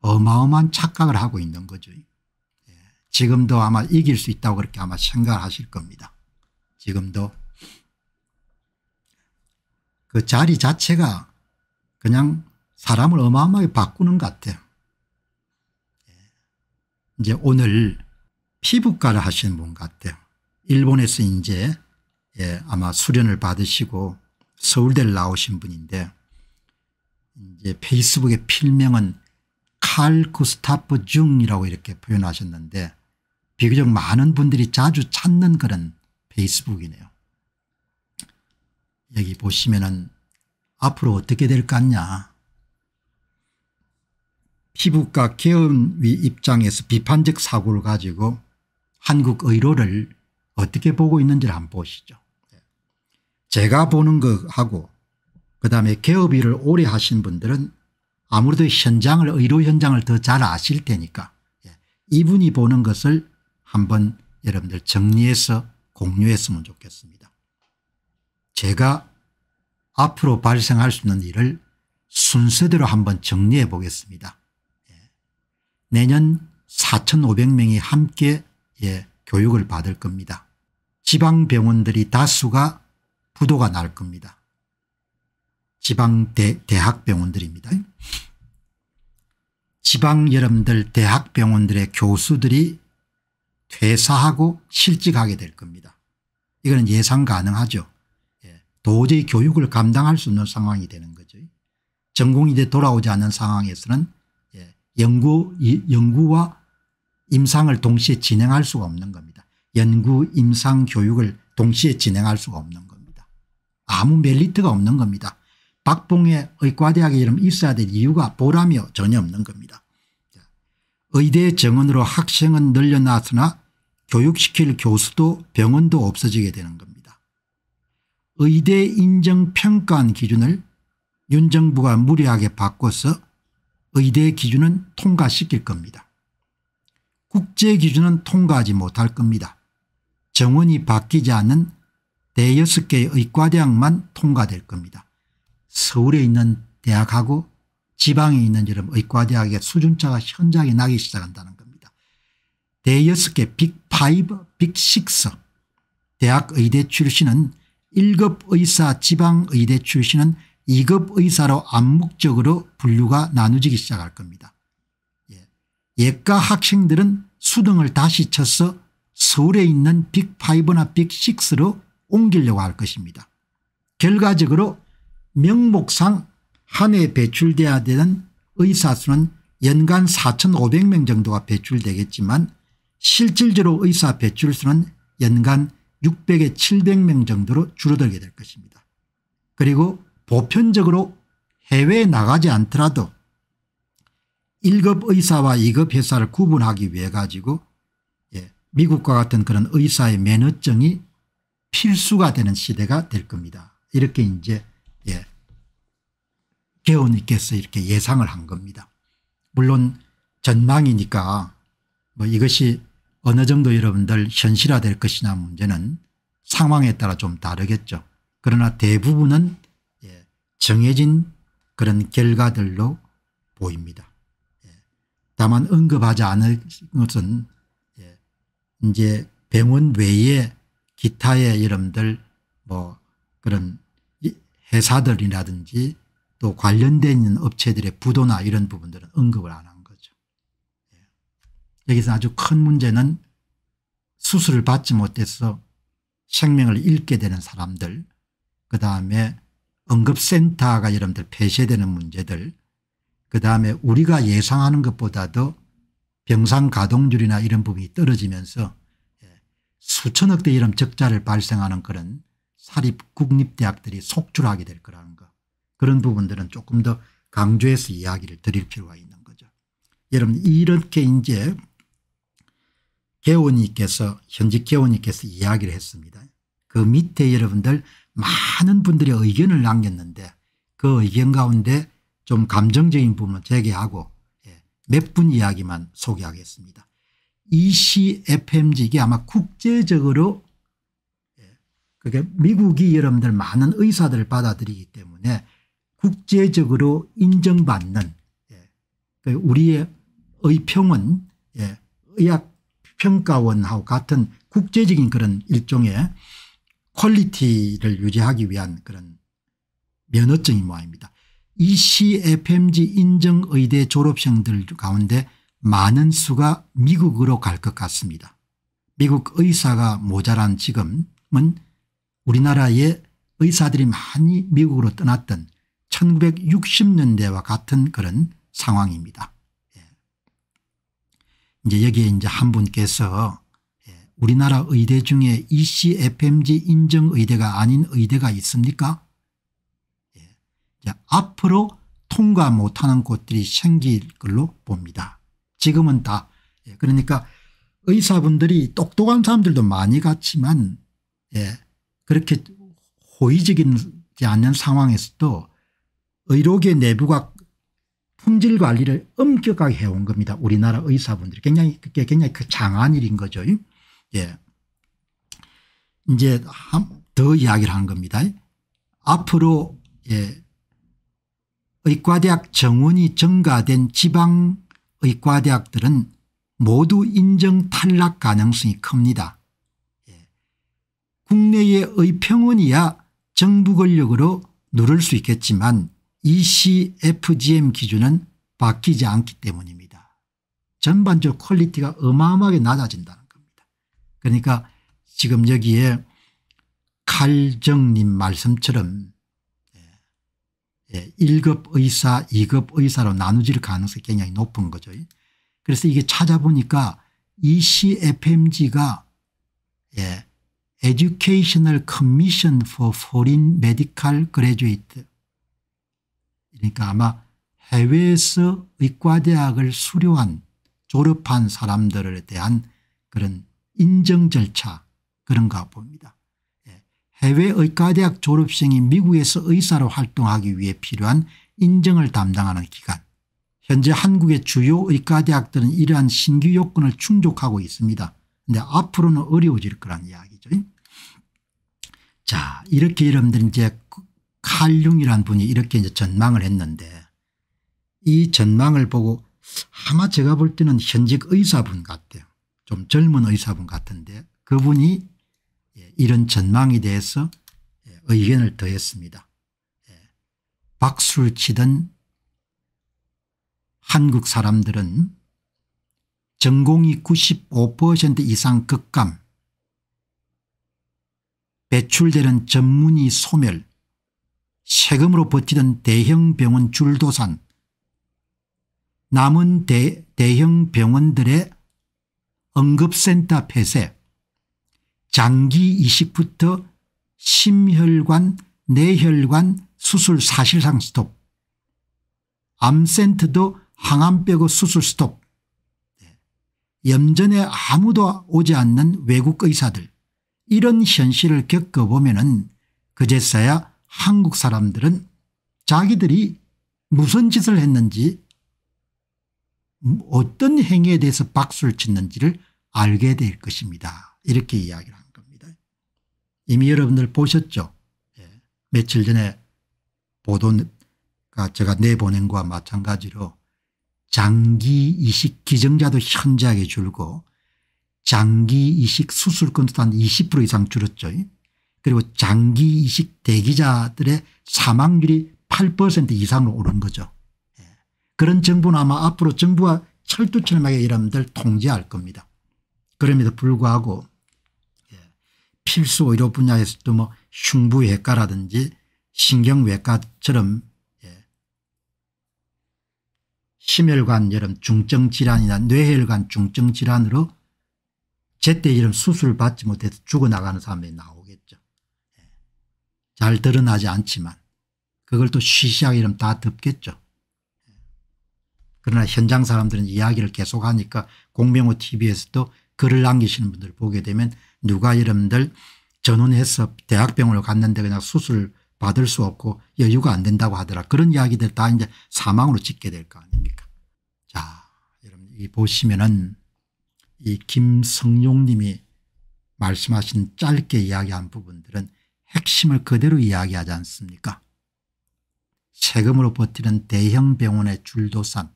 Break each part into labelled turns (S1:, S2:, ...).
S1: 어마어마한 착각을 하고 있는 거죠. 예. 지금도 아마 이길 수 있다고 그렇게 아마 생각하실 겁니다. 지금도 그 자리 자체가 그냥 사람을 어마어마하게 바꾸는 것 같아요. 예. 이제 오늘 피부과를 하시는 분 같아요. 일본에서 이제 예, 아마 수련을 받으시고 서울대를 나오신 분인데 이제 페이스북의 필명은 칼 구스타프 중이라고 이렇게 표현하셨는데 비교적 많은 분들이 자주 찾는 그런 페이스북이네요. 여기 보시면은 앞으로 어떻게 될 것 같냐. 피부과 개헌위 입장에서 비판적 사고를 가지고 한국 의료를 어떻게 보고 있는지를 한번 보시죠. 제가 보는 것하고 그다음에 개업일을 오래 하신 분들은 아무래도 현장을 의료 현장을 더 잘 아실 테니까 예, 이분이 보는 것을 한번 여러분들 정리해서 공유했으면 좋겠습니다. 제가 앞으로 발생할 수 있는 일을 순서대로 한번 정리해 보겠습니다. 예, 내년 4,500명이 함께 예, 교육을 받을 겁니다. 지방병원들이 다수가 부도가 날 겁니다. 지방 대, 대학병원들입니다. 지방 여러분들 대학병원들의 교수들이 퇴사하고 실직하게 될 겁니다. 이거는 예상 가능하죠. 예, 도저히 교육을 감당할 수 없는 상황이 되는 거죠. 전공의대 돌아오지 않는 상황에서는 예, 연구, 연구와 임상을 동시에 진행할 수가 없는 겁니다. 연구, 임상, 교육을 동시에 진행할 수가 없는 겁니다. 아무 멜리트가 없는 겁니다. 박봉의 의과대학의 이름 입사해야 될 이유가 보람이요 전혀 없는 겁니다. 의대 정원으로 학생은 늘려놨으나 교육시킬 교수도 병원도 없어지게 되는 겁니다. 의대 인정 평가안 기준을 윤 정부가 무리하게 바꿔서 의대 기준은 통과시킬 겁니다. 국제 기준은 통과하지 못할 겁니다. 정원이 바뀌지 않는 대여섯 개의 의과대학만 통과될 겁니다. 서울에 있는 대학하고 지방에 있는 여런 의과대학의 수준차가 현저하게 나기 시작한다는 겁니다. 대여섯 개 빅5 빅6 대학 의대 출신은 1급 의사 지방 의대 출신은 2급 의사로 암묵적으로 분류가 나누지기 시작할 겁니다. 예. 예과 학생들은 수등을 다시 쳐서 서울에 있는 빅5나 빅6로 옮기려고 할 것입니다. 결과적으로 명목상 한해 배출돼야 되는 의사수는 연간 4,500명 정도가 배출되겠지만 실질적으로 의사 배출수는 연간 600에 700명 정도로 줄어들게 될 것입니다. 그리고 보편적으로 해외에 나가지 않더라도 1급 의사와 2급 회사를 구분하기 위해 가지고 예, 미국과 같은 그런 의사의 면허증이 필수가 되는 시대가 될 겁니다. 이렇게 이제 예. 개원님께서 이렇게 예상을 한 겁니다. 물론 전망이니까 뭐 이것이 어느 정도 여러분들 현실화될 것이냐 문제는 상황에 따라 좀 다르겠죠. 그러나 대부분은 예, 정해진 그런 결과들로 보입니다. 예. 다만 언급하지 않은 것은 예, 이제 병원 외에 기타의 여러분들 뭐 그런 회사들이라든지 또 관련된 업체들의 부도나 이런 부분들은 언급을 안 한 거죠. 예. 여기서 아주 큰 문제는 수술을 받지 못해서 생명을 잃게 되는 사람들 그다음에 응급센터가 여러분들 폐쇄되는 문제들 그다음에 우리가 예상하는 것보다도 병상 가동률이나 이런 부분이 떨어지면서 예, 수천억 대 이런 적자를 발생하는 그런 사립 국립대학들이 속출하게 될 거라는 거 그런 부분들은 조금 더 강조해서 이야기를 드릴 필요가 있는 거죠. 여러분 이렇게 이제 개원님께서 현직 개원님께서 이야기를 했습니다. 그 밑에 여러분들 많은 분들의 의견을 남겼는데 그 의견 가운데 좀 감정적인 부분을 제기하고 예, 몇분 이야기만 소개하겠습니다. ECFMG 이게 아마 국제적으로 그게 미국이 여러분들 많은 의사들을 받아들이기 때문에 국제적으로 인정받는 예, 그 우리의 의평은 예, 의학평가원하고 같은 국제적인 그런 일종의 퀄리티를 유지하기 위한 그런 면허증이 모아입니다. ECFMG 인정 의대 졸업생들 가운데 많은 수가 미국으로 갈 것 같습니다. 미국 의사가 모자란 지금은 우리나라의 의사들이 많이 미국으로 떠났던 1960년대와 같은 그런 상황입니다. 예. 이제 여기에 이제 한 분께서 예. 우리나라 의대 중에 ECFMG 인정 의대가 아닌 의대가 있습니까? 예. 앞으로 통과 못하는 곳들이 생길 걸로 봅니다. 지금은 다 예, 그러니까 의사분들이 똑똑한 사람들도 많이 갔지만 예, 그렇게 호의적이지 않는 상황에서도 의료계 내부가 품질 관리를 엄격하게 해온 겁니다. 우리나라 의사분들이 굉장히 그게 굉장히 그 장한 일인 거죠. 예. 이제 더 이야기를 한 겁니다. 앞으로 예. 의과대학 정원이 증가된 지방 의과대학들은 모두 인정 탈락 가능성이 큽니다. 국내의 평온이야 정부 권력으로 누를 수 있겠지만 ECFGM 기준은 바뀌지 않기 때문입니다. 전반적 퀄리티가 어마어마하게 낮아진다는 겁니다. 그러니까 지금 여기에 칼정님 말씀처럼 1급 예, 예, 의사 2급 의사로 나누질 가능성이 굉장히 높은 거죠. 그래서 이게 찾아보니까 ECFMG가 예, Educational Commission for Foreign Medical Graduate 그러니까 아마 해외에서 의과대학을 수료한 졸업한 사람들에 대한 그런 인정 절차 그런가 봅니다. 예. 해외 의과대학 졸업생이 미국에서 의사로 활동하기 위해 필요한 인정을 담당하는 기관 현재 한국의 주요 의과대학들은 이러한 신규 요건을 충족하고 있습니다. 근데 앞으로는 어려워질 거란 이야기죠. 자 이렇게 여러분들 이제 칼융이란 분이 이렇게 이제 전망을 했는데 이 전망을 보고 아마 제가 볼 때는 현직 의사분 같아요. 좀 젊은 의사분 같은데 그분이 예, 이런 전망에 대해서 예, 의견을 더했습니다. 예, 박수를 치던 한국 사람들은 전공이 95% 이상 극감 배출되는 전문의 소멸, 세금으로 버티던 대형 병원 줄도산, 남은 대, 대형 병원들의 응급센터 폐쇄, 장기 이식부터 심혈관, 뇌혈관 수술 사실상 스톱, 암센터도 항암 빼고 수술 스톱, 네. 염전에 아무도 오지 않는 외국 의사들, 이런 현실을 겪어보면 은 그제서야 한국 사람들은 자기들이 무슨 짓을 했는지 음, 어떤 행위에 대해서 박수를 치는지를 알게 될 것입니다. 이렇게 이야기를 한 겁니다. 이미 여러분들 보셨죠. 예. 며칠 전에 보도가 제가 내보낸 것과 마찬가지로 장기 이식 기증자도 현저하게 줄고 장기 이식 수술 건수도 한 20% 이상 줄었죠. 그리고 장기 이식 대기자들의 사망률이 8% 이상으로 오른 거죠. 예. 그런 정부는 아마 앞으로 정부가 철두철미하게 여러분들 통제할 겁니다. 그럼에도 불구하고 예. 필수 의료 분야에서도 뭐 흉부외과라든지 신경외과처럼 예. 심혈관 여름 중증 질환이나 뇌혈관 중증 질환으로 제때 이런 수술을 받지 못해서 죽어나가는 사람들이 나오겠죠. 예. 잘 드러나지 않지만 그걸 또쉬시하게 이러면 다 덮겠죠. 예. 그러나 현장 사람들은 이야기를 계속하니까 공병호 tv에서도 글을 남기시는 분들 보게 되면 누가 여러분들 전원해서 대학병원을 갔는데 그냥 수술 받을 수 없고 여유가 안 된다고 하더라. 그런 이야기들 다 이제 사망으로 짓게 될 거 아닙니까. 자, 여러분 이 보시면은 이 김성용님이 말씀하신 짧게 이야기한 부분들은 핵심을 그대로 이야기하지 않습니까 세금으로 버티는 대형 병원의 줄도산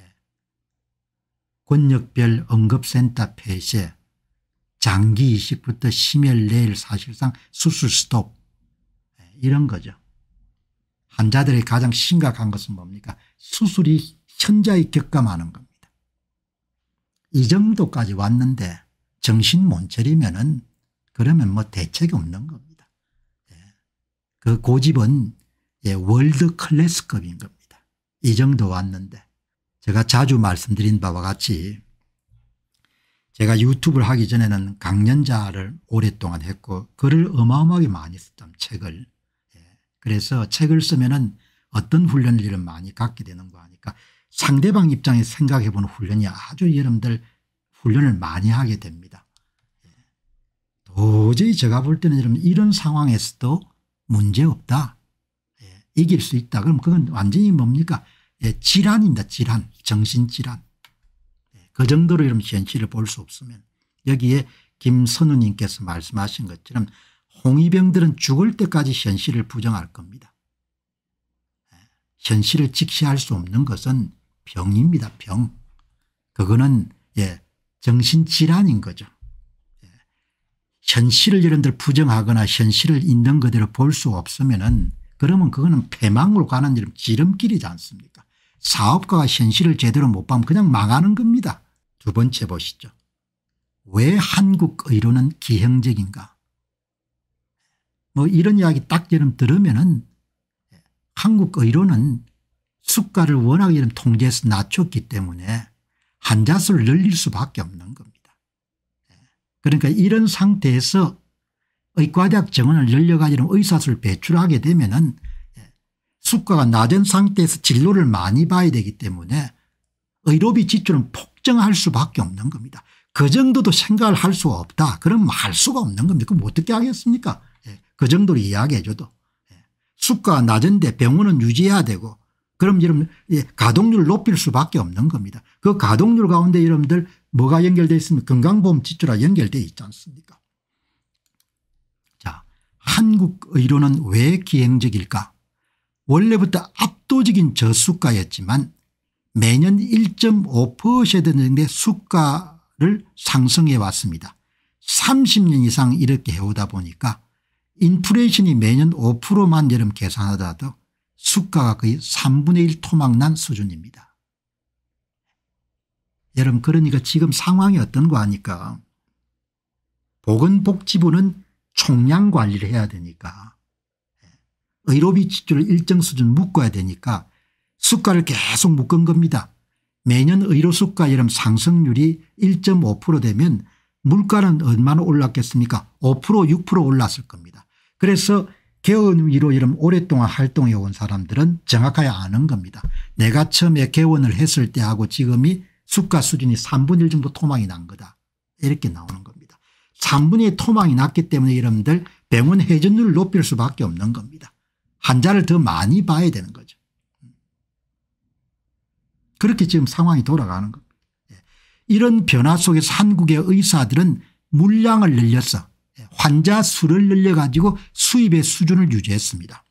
S1: 예, 권역별 응급센터 폐쇄 장기 이식부터 심혈 내일 사실상 수술 스톱 예, 이런 거죠. 환자들의 가장 심각한 것은 뭡니까 수술이 현저히 격감하는 겁니다. 이 정도까지 왔는데 정신 못 차리면은 그러면 뭐 대책이 없는 겁니다. 예. 그 고집은 예, 월드 클래스급인 겁니다. 이 정도 왔는데 제가 자주 말씀드린 바와 같이 제가 유튜브를 하기 전에는 강연자를 오랫동안 했고 글을 어마어마하게 많이 썼던 책을 예. 그래서 책을 쓰면은 어떤 훈련을 많이 갖게 되는 거 아니까 상대방 입장에 서 생각해 보는 훈련이 아주 여러분들 훈련을 많이 하게 됩니다. 예. 도저히 제가 볼 때는 여러분 이런 상황에서도 문제없다. 예. 이길 수 있다. 그럼 그건 완전히 뭡니까? 예, 질환입니다. 질환. 정신질환. 예, 그 정도로 여러 현실을 볼 수 없으면 여기에 김선우님께서 말씀하신 것처럼 홍위병들은 죽을 때까지 현실을 부정할 겁니다. 현실을 직시할 수 없는 것은 병입니다. 병. 그거는 예, 정신질환인 거죠. 예. 현실을 여러분들 부정하거나 현실을 있는 그대로 볼 수 없으면 은 그러면 그거는 폐망으로 가는 이런 지름길이지 않습니까 사업가가 현실을 제대로 못 보면 그냥 망하는 겁니다. 두 번째 보시죠. 왜 한국 의료는 기형적인가 뭐 이런 이야기 딱여러 들으면 은 예, 한국 의료는 수가를 워낙 이런 통제해서 낮췄기 때문에 환자수를 늘릴 수밖에 없는 겁니다. 그러니까 이런 상태에서 의과대학 정원을 열려가지는 의사수를 배출하게 되면 은 수가가 낮은 상태에서 진료를 많이 봐야 되기 때문에 의료비 지출은 폭증할 수밖에 없는 겁니다. 그 정도도 생각을 할 수가 없다. 그럼 할 수가 없는 겁니다. 그럼 어떻게 하겠습니까? 예, 그 정도로 이야기해 줘도. 예, 수가 낮은데 병원은 유지해야 되고 그럼 여러분 예, 가동률을 높일 수밖에 없는 겁니다. 그 가동률 가운데 여러분들 뭐가 연결되어 있습니까 건강보험 지출과 연결되어 있지 않습니까 자 한국 의료는 왜 기행적일까 원래부터 압도적인 저수가였지만 매년 1.5% 정도의 수가를 상승해 왔습니다. 30년 이상 이렇게 해오다 보니까 인플레이션이 매년 5%만 여름 계산하더라도 수가가 거의 3분의 1 토막난 수준입니다. 여러분 그러니까 지금 상황이 어떤 거 아니까 보건복지부는 총량 관리를 해야 되니까 의료비 지출을 일정 수준 묶어야 되니까 수가를 계속 묶은 겁니다. 매년 의료 수가 여름 상승률이 1.5% 되면 물가는 얼마나 올랐겠습니까 5% 6% 올랐을 겁니다. 그래서 개원위로 이름 오랫동안 활동해 온 사람들은 정확하게 아는 겁니다. 내가 처음에 개원을 했을 때하고 지금이 수가 수준이 3분의 1 정도 토막이 난 거다. 이렇게 나오는 겁니다. 3분의 1 토막이 났기 때문에 여러분들 병원 회전율을 높일 수밖에 없는 겁니다. 환자를 더 많이 봐야 되는 거죠. 그렇게 지금 상황이 돌아가는 겁니다. 예. 이런 변화 속에서 한국의 의사들은 물량을 늘려서 환자 수를 늘려가지고 수입의 수준을 유지했습니다.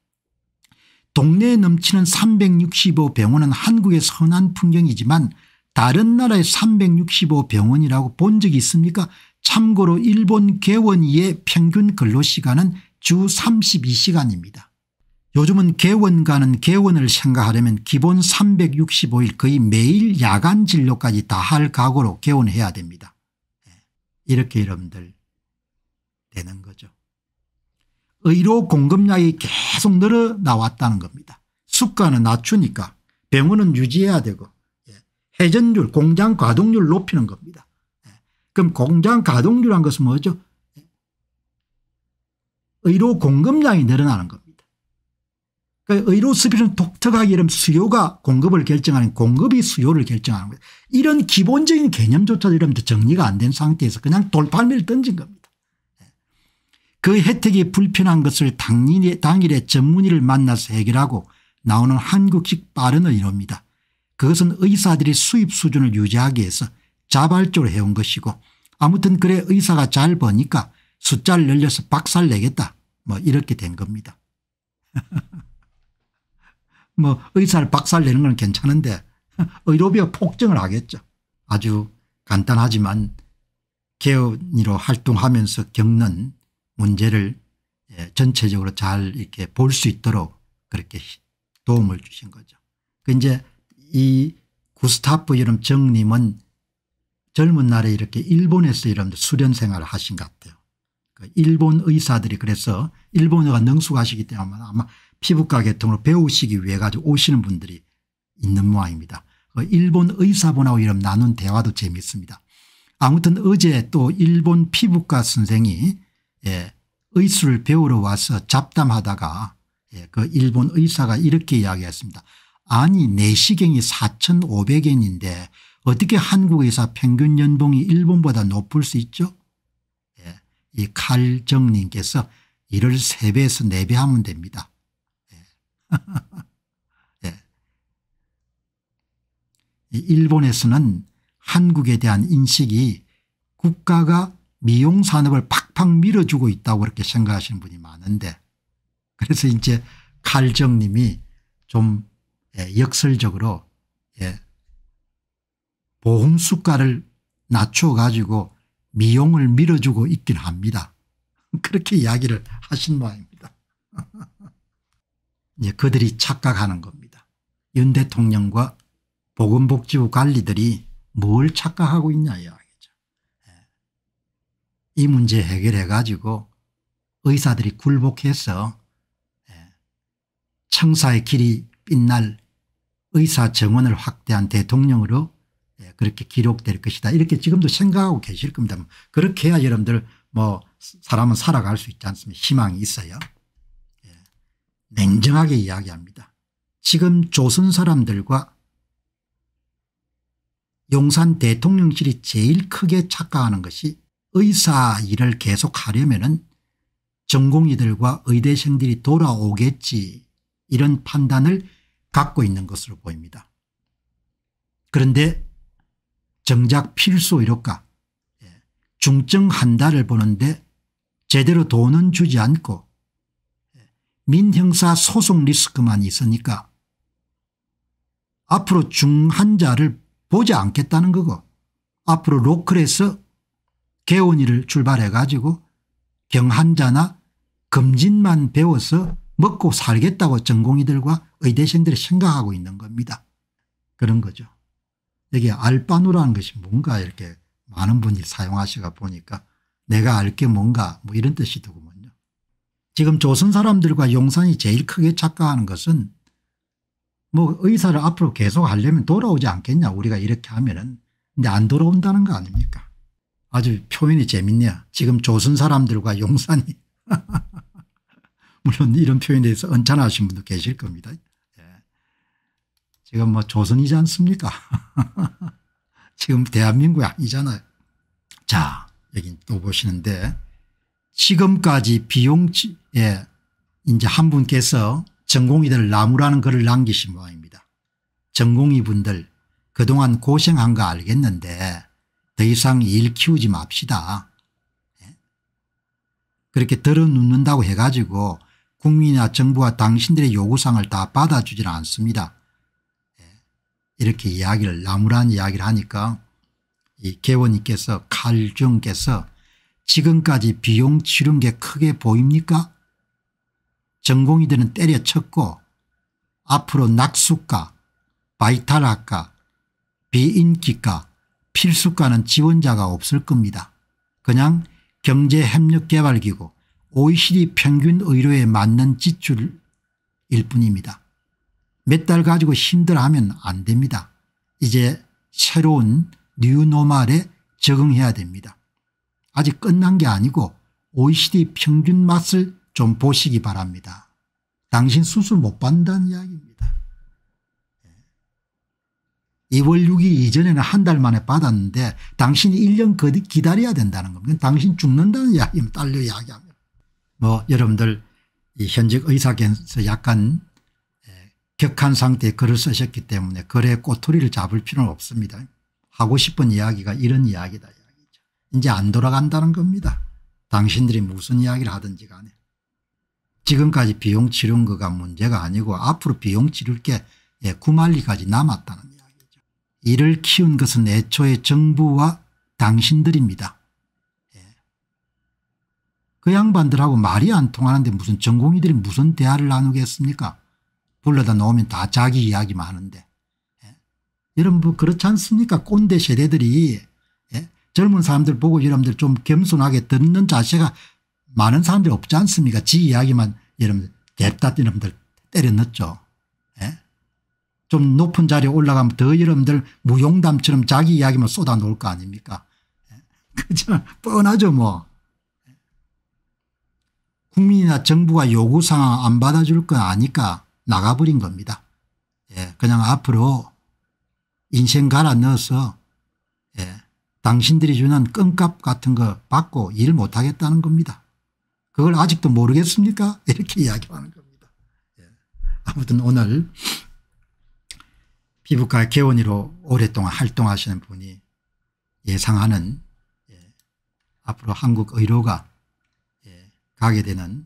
S1: 동네에 넘치는 365병원은 한국의 선한 풍경이지만 다른 나라의 365병원이라고 본 적이 있습니까 참고로 일본 개원의 평균 근로시간은 주 32시간입니다. 요즘은 개원가는 개원을 생각하려면 기본 365일 거의 매일 야간 진료까지 다 할 각오로 개원해야 됩니다. 예. 이렇게 여러분들 되는 거죠. 의료 공급량이 계속 늘어나왔다는 겁니다. 수가는 낮추니까 병원은 유지해야 되고 예, 회전율 공장 가동률 높이는 겁니다. 예, 그럼 공장 가동률한 것은 뭐죠? 예, 의료 공급량이 늘어나는 겁니다. 그러니까 의료 수비는 독특하게 이런 수요가 공급을 결정하는 공급이 수요를 결정하는 거예요. 이런 기본적인 개념조차도 이러면 정리가 안 된 상태에서 그냥 돌팔매를 던진 겁니다. 그 혜택이 불편한 것을 당일에, 당일에 전문의를 만나서 해결하고 나오는 한국식 빠른 의료입니다. 그것은 의사들이 수입 수준을 유지하기 위해서 자발적으로 해온 것이고 아무튼 그래 의사가 잘 버니까 숫자를 늘려서 박살내겠다 뭐 이렇게 된 겁니다. 뭐 의사를 박살내는 건 괜찮은데 의료비가 폭증을 하겠죠. 아주 간단하지만 개헌으로 활동하면서 겪는 문제를 예, 전체적으로 잘 이렇게 볼 수 있도록 그렇게 도움을 주신 거죠. 그 이제 이 구스타프 이름 정님은 젊은 날에 이렇게 일본에서 이런 수련 생활을 하신 것 같아요. 그 일본 의사들이 그래서 일본어가 능숙하시기 때문에 아마 피부과 계통으로 배우시기 위해 가지고 오시는 분들이 있는 모양입니다. 그 일본 의사분하고 이런 나눈 대화도 재미있습니다. 아무튼 어제 또 일본 피부과 선생이 예, 의술을 배우러 와서 잡담하다가 예, 그 일본 의사가 이렇게 이야기했습니다. 아니 내시경이 4,500엔인데 어떻게 한국에서 평균 연봉이 일본보다 높을 수 있죠? 예, 이 칼정님께서 일을 3배에서 4배 하면 됩니다. 예. 예. 일본에서는 한국에 대한 인식이 국가가 미용 산업을 팍팍 밀어주고 있다고 그렇게 생각하시는 분이 많은데 그래서 이제 칼정 님이 좀 예, 역설적으로 예 보험 수가를 낮춰 가지고 미용을 밀어주고 있긴 합니다. 그렇게 이야기를 하신 모양입니다. 이제 그들이 착각하는 겁니다. 윤 대통령과 보건복지부 관리들이 뭘 착각하고 있냐 야. 이 문제 해결해 가지고 의사들이 굴복해서 예, 청사의 길이 빛날 의사 정원을 확대한 대통령으로 예, 그렇게 기록될 것이다 이렇게 지금도 생각하고 계실 겁니다. 그렇게 해야 여러분들 뭐 사람은 살아갈 수 있지 않습니까 희망이 있어요. 예, 냉정하게 이야기합니다. 지금 조선 사람들과 용산 대통령실이 제일 크게 착각하는 것이 의사 일을 계속하려면 은 전공의들과 의대생들이 돌아오겠지 이런 판단을 갖고 있는 것으로 보입니다. 그런데 정작 필수 의료과 예, 중증 한 달을 보는데 제대로 돈은 주지 않고 예, 민형사 소송 리스크만 있으니까 앞으로 중환자를 보지 않겠다는 거고 앞으로 로컬에서 개원이를 출발해 가지고 경한자나 금진만 배워서 먹고 살겠다고 전공의들과 의대생들이 생각하고 있는 겁니다. 그런 거죠. 여기 알바누라는 것이 뭔가 이렇게 많은 분이 사용하시다 보니까 내가 알게 뭔가 뭐 이런 뜻이 더군요. 지금 조선 사람들과 용산이 제일 크게 착각하는 것은 뭐 의사를 앞으로 계속 하려면 돌아오지 않겠냐 우리가 이렇게 하면은 근데 안 돌아온다는 거 아닙니까 아주 표현이 재밌냐 지금 조선 사람들과 용산이 물론 이런 표현에 대해서 언짢아하신 분도 계실 겁니다. 예. 지금 뭐 조선이지 않습니까 지금 대한민국 아니잖아요. 자 여기 또 보시는데 지금까지 비용에 예, 이제 한 분께서 전공이들 나무라는 글을 남기신 모양입니다. 전공이 분들 그동안 고생한 거 알겠는데 더 이상 일 키우지 맙시다. 예? 그렇게 들어눕는다고 해가지고 국민이나 정부와 당신들의 요구사항을 다 받아주질 않습니다. 예? 이렇게 이야기를 나무란 이야기를 하니까 이 개원님께서 칼중께서 지금까지 비용 치른 게 크게 보입니까? 전공의들은 때려쳤고 앞으로 낙수가, 바이탈학과, 비인기과 필수과는 지원자가 없을 겁니다. 그냥 경제협력개발기구 OECD 평균 의료에 맞는 지출일 뿐입니다. 몇 달 가지고 힘들어하면 안 됩니다. 이제 새로운 뉴노멀에 적응해야 됩니다. 아직 끝난 게 아니고 OECD 평균 맛을 좀 보시기 바랍니다. 당신 수술 못 받는다는 이야기입니다. 2월 6일 이전에는 한 달 만에 받았는데 당신이 1년 기다려야 된다는 겁니다. 당신 죽는다는 이야기입다 딸려 이야기합니다. 뭐 여러분들 현직 의사계에서 약간 예, 격한 상태에 글을 쓰셨기 때문에 글의 꼬투리를 잡을 필요는 없습니다. 하고 싶은 이야기가 이런 이야기다. 이야기죠. 이제 안 돌아간다는 겁니다. 당신들이 무슨 이야기를 하든지 간에. 지금까지 비용 치른 거가 문제가 아니고 앞으로 비용 치를 게 예, 구말리까지 남았다는 이를 키운 것은 애초에 정부와 당신들입니다. 예. 그 양반들하고 말이 안 통하는데 무슨 전공의들이 무슨 대화를 나누겠습니까 불러다 놓으면 다 자기 이야기만 하는데 예. 여러분 뭐 그렇지 않습니까 꼰대 세대들이 예. 젊은 사람들 보고 여러분들 좀 겸손하게 듣는 자세가 많은 사람들이 없지 않습니까 지 이야기만 여러분들 냅다 여러분들 때려 넣죠. 좀 높은 자리에 올라가면 더 여러분들 무용담처럼 자기 이야기만 쏟아 놓을 거 아닙니까 예. 그렇 뻔하죠 뭐 예. 국민이나 정부가 요구사항 안 받아줄 건 아니까 나가버린 겁니다 예, 그냥 앞으로 인생 갈아 넣어서 예, 당신들이 주는 끈값 같은 거 받고 일 못하겠다는 겁니다. 그걸 아직도 모르겠습니까 이렇게 이야기하는 겁니다. 예. 아무튼 오늘 피부과 개원의로 오랫동안 활동하시는 분이 예상하는 예, 앞으로 한국 의료가 예, 가게 되는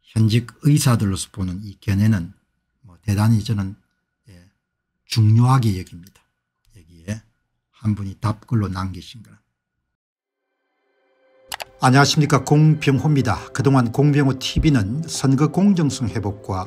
S1: 현직 의사들로서 보는 이 견해는 뭐 대단히 저는 예, 중요하게 여깁니다. 여기에 한 분이 답글로 남기신 거라. 안녕하십니까 공병호입니다. 그동안 공병호 tv는 선거 공정성 회복과